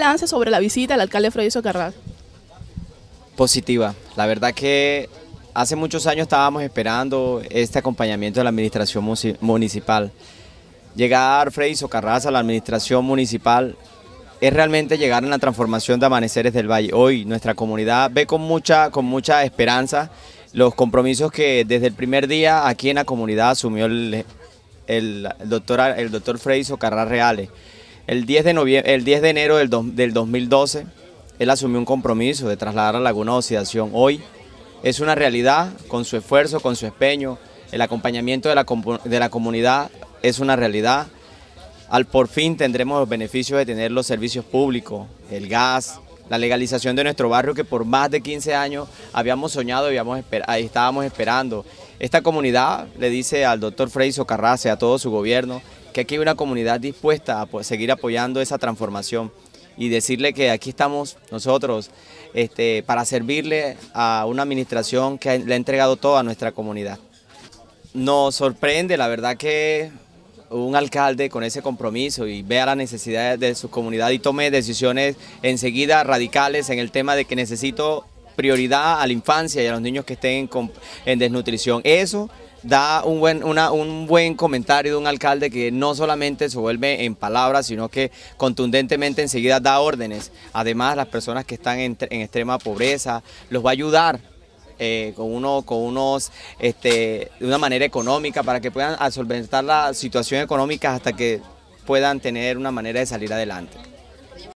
balance sobre la visita del alcalde Freddy Socarra? Positiva. La verdad que hace muchos años estábamos esperando este acompañamiento de la administración municipal. Llegar Freddy Socarra a la administración municipal es realmente llegar en la transformación de Amaneceres del Valle. Hoy nuestra comunidad ve con mucha, con mucha esperanza los compromisos que desde el primer día aquí en la comunidad asumió el, el, doctor, el doctor Freddy Carras Reales. El 10 de, el de enero del, 2012, él asumió un compromiso de trasladar a Laguna Ocidación. Oxidación. Hoy es una realidad, con su esfuerzo, con su espeño, el acompañamiento de la, comunidad es una realidad. Al por fin tendremos los beneficios de tener los servicios públicos, el gas, la legalización de nuestro barrio que por más de 15 años habíamos soñado y estábamos esperando. Esta comunidad le dice al doctor Frey Socarrace, a todo su gobierno, que aquí hay una comunidad dispuesta a seguir apoyando esa transformación y decirle que aquí estamos nosotros este, para servirle a una administración que le ha entregado todo a nuestra comunidad. Nos sorprende, la verdad que un alcalde con ese compromiso y vea las necesidades de su comunidad y tome decisiones enseguida radicales en el tema de que necesito prioridad a la infancia y a los niños que estén en, desnutrición. Eso da un buen, un buen comentario de un alcalde que no solamente se vuelve en palabras, sino que contundentemente enseguida da órdenes. Además, las personas que están en, extrema pobreza los va a ayudar eh, con, uno, con unos, este, de una manera económica para que puedan solventar la situación económica hasta que puedan tener una manera de salir adelante.